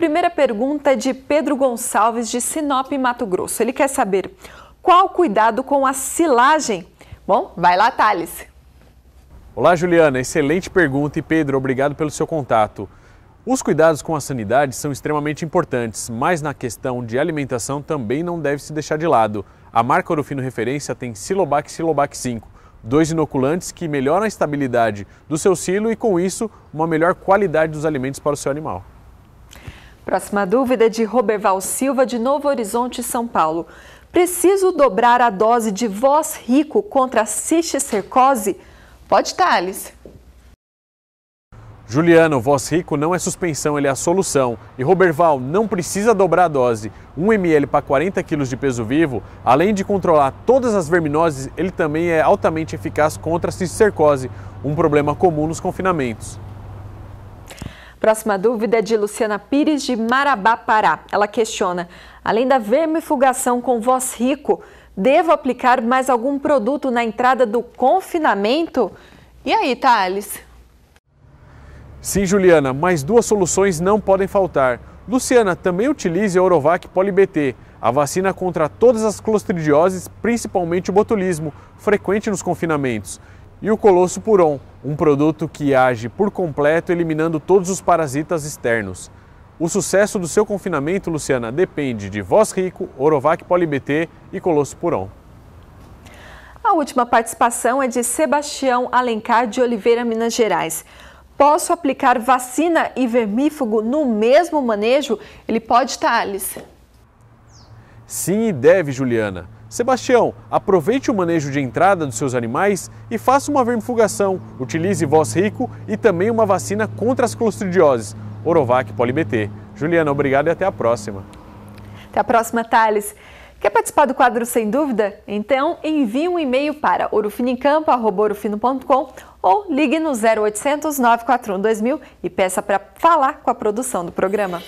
Primeira pergunta é de Pedro Gonçalves, de Sinop, Mato Grosso. Ele quer saber qual cuidado com a silagem? Bom, vai lá, Thales. Olá, Juliana. Excelente pergunta. E Pedro, obrigado pelo seu contato. Os cuidados com a sanidade são extremamente importantes, mas na questão de alimentação também não deve se deixar de lado. A marca Orofino Referência tem Silobac Silobac 5, dois inoculantes que melhoram a estabilidade do seu silo e, com isso, uma melhor qualidade dos alimentos para o seu animal. Próxima dúvida é de Roberval Silva, de Novo Horizonte, São Paulo. Preciso dobrar a dose de Voz Rico contra a cisticercose? Pode, estar, Alice. Juliano, Voz Rico não é suspensão, ele é a solução. E Roberval não precisa dobrar a dose. 1 ml para 40 kg de peso vivo, além de controlar todas as verminoses, ele também é altamente eficaz contra a cisticercose, um problema comum nos confinamentos. Próxima dúvida é de Luciana Pires, de Marabá, Pará. Ela questiona: além da vermifugação com voz rico, devo aplicar mais algum produto na entrada do confinamento? E aí, Thales? Sim, Juliana, mas duas soluções não podem faltar. Luciana, também utilize a Orovac PoliBT, a vacina contra todas as clostridioses, principalmente o botulismo, frequente nos confinamentos e o Colosso Puron, um produto que age por completo eliminando todos os parasitas externos. O sucesso do seu confinamento, Luciana, depende de Voz Rico, Orovac PoliBT e Colosso Puron. A última participação é de Sebastião Alencar de Oliveira, Minas Gerais. Posso aplicar vacina e vermífugo no mesmo manejo? Ele pode estar, Alice? Sim e deve, Juliana. Sebastião, aproveite o manejo de entrada dos seus animais e faça uma vermifugação, utilize Voz Rico e também uma vacina contra as clostridioses, Orovac PoliBT. Juliana, obrigado e até a próxima. Até a próxima, Thales. Quer participar do quadro Sem Dúvida? Então envie um e-mail para orufinicampo.orofino.com ou ligue no 0800 941 2000 e peça para falar com a produção do programa.